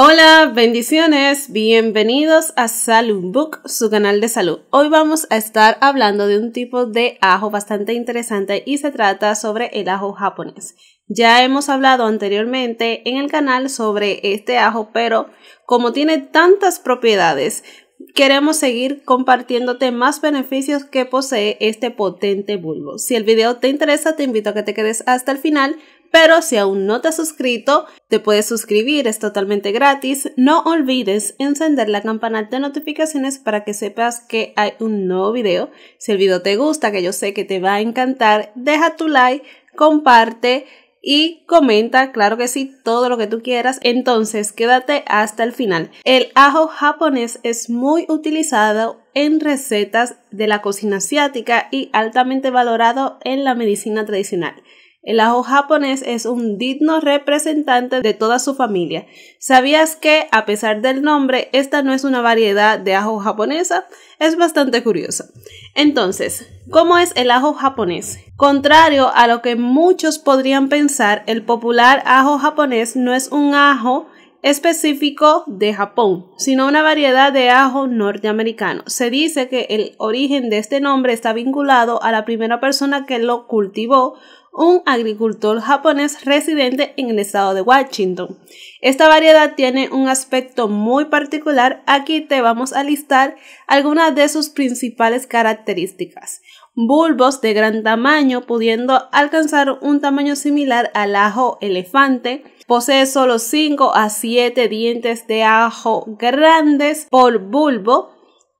Hola, bendiciones, bienvenidos a Salud Book, su canal de salud. Hoy vamos a estar hablando de un tipo de ajo bastante interesante y se trata sobre el ajo japonés. Ya hemos hablado anteriormente en el canal sobre este ajo, pero como tiene tantas propiedades, queremos seguir compartiéndote más beneficios que posee este potente bulbo. Si el video te interesa, te invito a que te quedes hasta el final pero si aún no te has suscrito, te puedes suscribir, es totalmente gratis. No olvides encender la campana de notificaciones para que sepas que hay un nuevo video. Si el video te gusta, que yo sé que te va a encantar, deja tu like, comparte y comenta, claro que sí, todo lo que tú quieras. Entonces, quédate hasta el final. El ajo japonés es muy utilizado en recetas de la cocina asiática y altamente valorado en la medicina tradicional. El ajo japonés es un digno representante de toda su familia. ¿Sabías que, a pesar del nombre, esta no es una variedad de ajo japonesa? Es bastante curiosa. Entonces, ¿cómo es el ajo japonés? Contrario a lo que muchos podrían pensar, el popular ajo japonés no es un ajo específico de Japón, sino una variedad de ajo norteamericano. Se dice que el origen de este nombre está vinculado a la primera persona que lo cultivó, un agricultor japonés residente en el estado de Washington. Esta variedad tiene un aspecto muy particular. Aquí te vamos a listar algunas de sus principales características. Bulbos de gran tamaño, pudiendo alcanzar un tamaño similar al ajo elefante, Posee solo 5 a 7 dientes de ajo grandes por bulbo,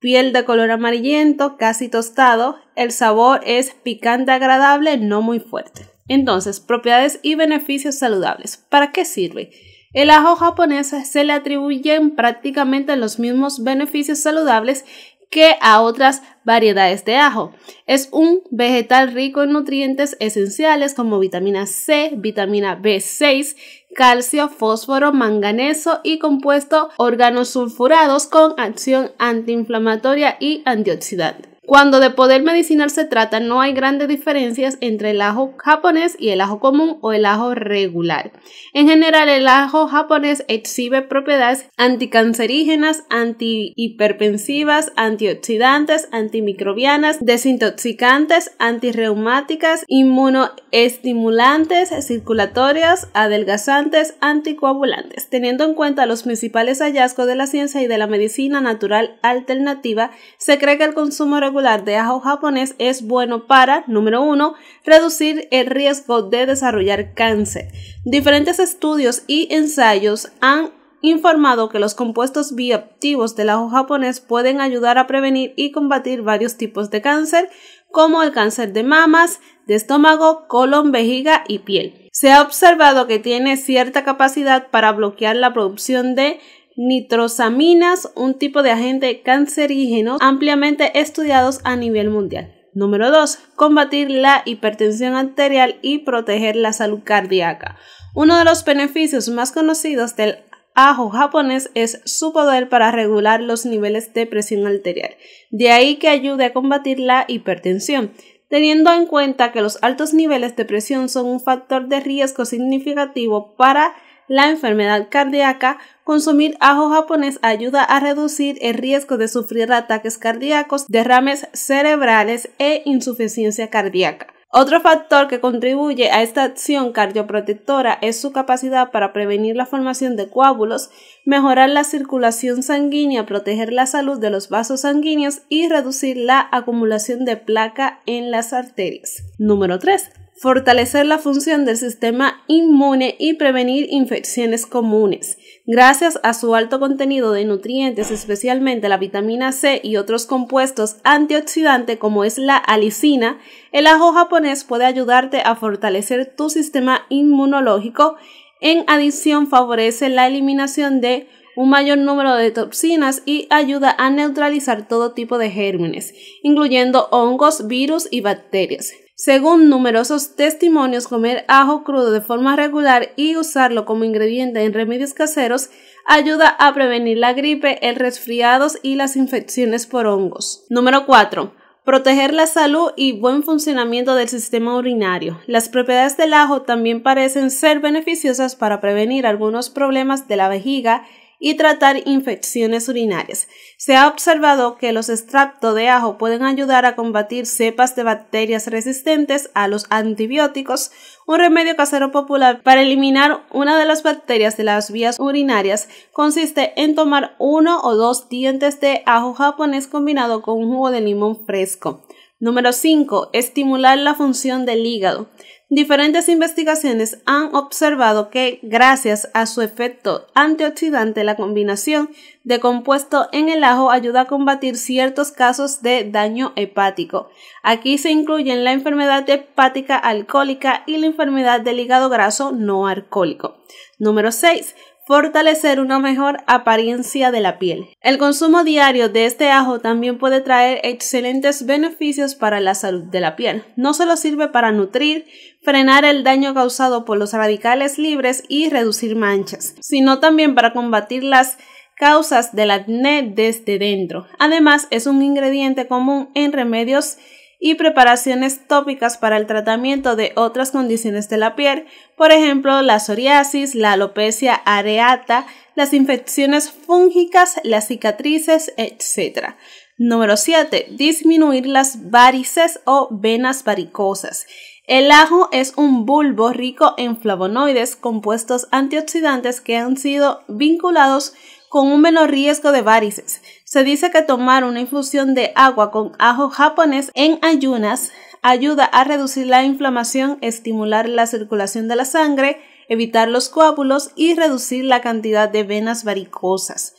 piel de color amarillento, casi tostado. El sabor es picante agradable, no muy fuerte. Entonces, propiedades y beneficios saludables. ¿Para qué sirve? El ajo japonés se le atribuyen prácticamente los mismos beneficios saludables que a otras variedades de ajo. Es un vegetal rico en nutrientes esenciales como vitamina C, vitamina B6, calcio, fósforo, manganeso y compuesto organosulfurados con acción antiinflamatoria y antioxidante. Cuando de poder medicinal se trata, no hay grandes diferencias entre el ajo japonés y el ajo común o el ajo regular. En general, el ajo japonés exhibe propiedades anticancerígenas, antihiperpensivas, antioxidantes, antimicrobianas, desintoxicantes, antirreumáticas, inmunoestimulantes, circulatorias, adelgazantes, anticoagulantes, teniendo en cuenta los principales hallazgos de la ciencia y de la medicina natural alternativa, se cree que el consumo regular de ajo japonés es bueno para, número uno, reducir el riesgo de desarrollar cáncer. Diferentes estudios y ensayos han informado que los compuestos bioactivos del ajo japonés pueden ayudar a prevenir y combatir varios tipos de cáncer, como el cáncer de mamas, de estómago, colon, vejiga y piel. Se ha observado que tiene cierta capacidad para bloquear la producción de nitrosaminas, un tipo de agente cancerígeno ampliamente estudiados a nivel mundial. Número 2. Combatir la hipertensión arterial y proteger la salud cardíaca. Uno de los beneficios más conocidos del ajo japonés es su poder para regular los niveles de presión arterial, de ahí que ayude a combatir la hipertensión. Teniendo en cuenta que los altos niveles de presión son un factor de riesgo significativo para la enfermedad cardíaca, consumir ajo japonés ayuda a reducir el riesgo de sufrir ataques cardíacos, derrames cerebrales e insuficiencia cardíaca. Otro factor que contribuye a esta acción cardioprotectora es su capacidad para prevenir la formación de coágulos, mejorar la circulación sanguínea, proteger la salud de los vasos sanguíneos y reducir la acumulación de placa en las arterias. Número 3 fortalecer la función del sistema inmune y prevenir infecciones comunes. Gracias a su alto contenido de nutrientes, especialmente la vitamina C y otros compuestos antioxidantes como es la alicina, el ajo japonés puede ayudarte a fortalecer tu sistema inmunológico. En adición, favorece la eliminación de un mayor número de toxinas y ayuda a neutralizar todo tipo de gérmenes, incluyendo hongos, virus y bacterias. Según numerosos testimonios, comer ajo crudo de forma regular y usarlo como ingrediente en remedios caseros ayuda a prevenir la gripe, el resfriados y las infecciones por hongos. Número 4 proteger la salud y buen funcionamiento del sistema urinario. Las propiedades del ajo también parecen ser beneficiosas para prevenir algunos problemas de la vejiga y tratar infecciones urinarias. Se ha observado que los extractos de ajo pueden ayudar a combatir cepas de bacterias resistentes a los antibióticos, un remedio casero popular para eliminar una de las bacterias de las vías urinarias consiste en tomar uno o dos dientes de ajo japonés combinado con un jugo de limón fresco. Número 5. Estimular la función del hígado. Diferentes investigaciones han observado que, gracias a su efecto antioxidante, la combinación de compuesto en el ajo ayuda a combatir ciertos casos de daño hepático. Aquí se incluyen la enfermedad hepática alcohólica y la enfermedad del hígado graso no alcohólico. Número 6 fortalecer una mejor apariencia de la piel. El consumo diario de este ajo también puede traer excelentes beneficios para la salud de la piel. No solo sirve para nutrir, frenar el daño causado por los radicales libres y reducir manchas, sino también para combatir las causas del acné desde dentro. Además, es un ingrediente común en remedios y preparaciones tópicas para el tratamiento de otras condiciones de la piel, por ejemplo, la psoriasis, la alopecia areata, las infecciones fúngicas, las cicatrices, etc. Número 7. Disminuir las varices o venas varicosas. El ajo es un bulbo rico en flavonoides, compuestos antioxidantes que han sido vinculados con un menor riesgo de varices. Se dice que tomar una infusión de agua con ajo japonés en ayunas ayuda a reducir la inflamación, estimular la circulación de la sangre, evitar los coágulos y reducir la cantidad de venas varicosas.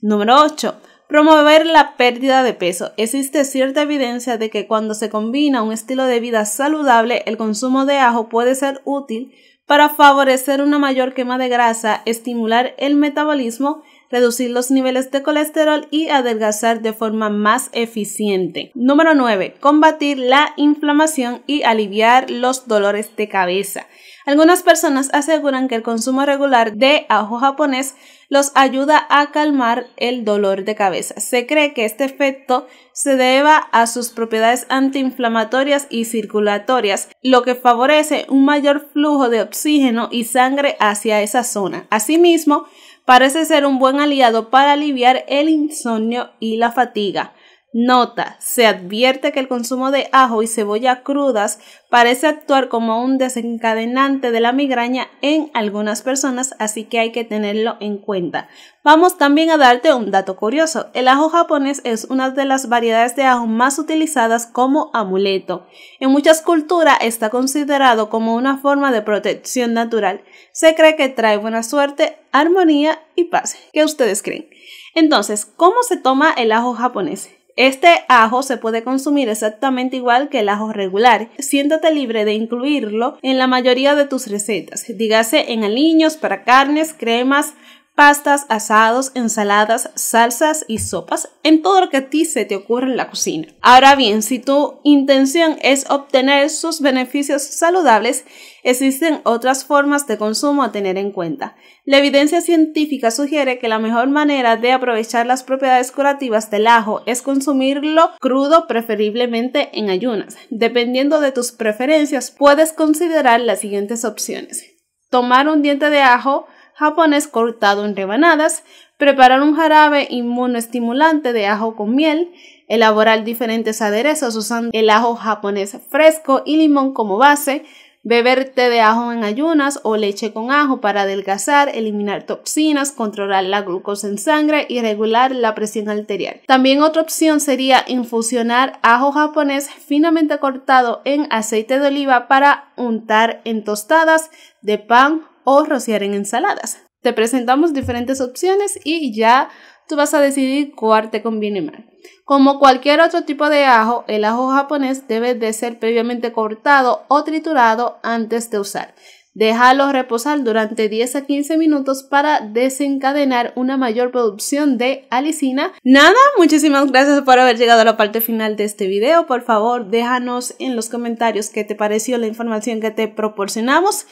Número 8. Promover la pérdida de peso. Existe cierta evidencia de que cuando se combina un estilo de vida saludable, el consumo de ajo puede ser útil para favorecer una mayor quema de grasa, estimular el metabolismo reducir los niveles de colesterol y adelgazar de forma más eficiente. Número 9. Combatir la inflamación y aliviar los dolores de cabeza. Algunas personas aseguran que el consumo regular de ajo japonés los ayuda a calmar el dolor de cabeza. Se cree que este efecto se deba a sus propiedades antiinflamatorias y circulatorias, lo que favorece un mayor flujo de oxígeno y sangre hacia esa zona. Asimismo, parece ser un buen aliado para aliviar el insomnio y la fatiga. Nota, se advierte que el consumo de ajo y cebolla crudas parece actuar como un desencadenante de la migraña en algunas personas, así que hay que tenerlo en cuenta. Vamos también a darte un dato curioso. El ajo japonés es una de las variedades de ajo más utilizadas como amuleto. En muchas culturas está considerado como una forma de protección natural. Se cree que trae buena suerte, armonía y paz. ¿Qué ustedes creen? Entonces, ¿cómo se toma el ajo japonés? Este ajo se puede consumir exactamente igual que el ajo regular. Siéntate libre de incluirlo en la mayoría de tus recetas, dígase en aliños para carnes, cremas, pastas, asados, ensaladas, salsas y sopas, en todo lo que a ti se te ocurre en la cocina. Ahora bien, si tu intención es obtener sus beneficios saludables, existen otras formas de consumo a tener en cuenta. La evidencia científica sugiere que la mejor manera de aprovechar las propiedades curativas del ajo es consumirlo crudo, preferiblemente en ayunas. Dependiendo de tus preferencias, puedes considerar las siguientes opciones. Tomar un diente de ajo japonés cortado en rebanadas, preparar un jarabe inmunoestimulante de ajo con miel, elaborar diferentes aderezos usando el ajo japonés fresco y limón como base, beber té de ajo en ayunas o leche con ajo para adelgazar, eliminar toxinas, controlar la glucosa en sangre y regular la presión arterial. También otra opción sería infusionar ajo japonés finamente cortado en aceite de oliva para untar en tostadas de pan, o rociar en ensaladas. Te presentamos diferentes opciones y ya tú vas a decidir cuál te conviene más. Como cualquier otro tipo de ajo, el ajo japonés debe de ser previamente cortado o triturado antes de usar. Déjalo reposar durante 10 a 15 minutos para desencadenar una mayor producción de alicina. Nada, muchísimas gracias por haber llegado a la parte final de este video. Por favor, déjanos en los comentarios qué te pareció la información que te proporcionamos.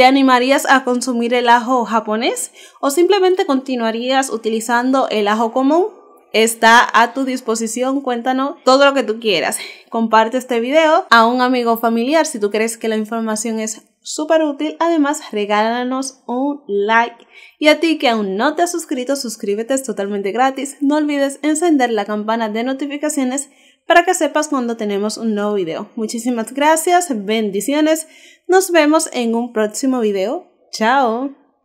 ¿Te animarías a consumir el ajo japonés o simplemente continuarías utilizando el ajo común? Está a tu disposición, cuéntanos todo lo que tú quieras. Comparte este video a un amigo familiar si tú crees que la información es súper útil. Además, regálanos un like. Y a ti que aún no te has suscrito, suscríbete, es totalmente gratis. No olvides encender la campana de notificaciones para que sepas cuando tenemos un nuevo video. Muchísimas gracias, bendiciones, nos vemos en un próximo video. Chao.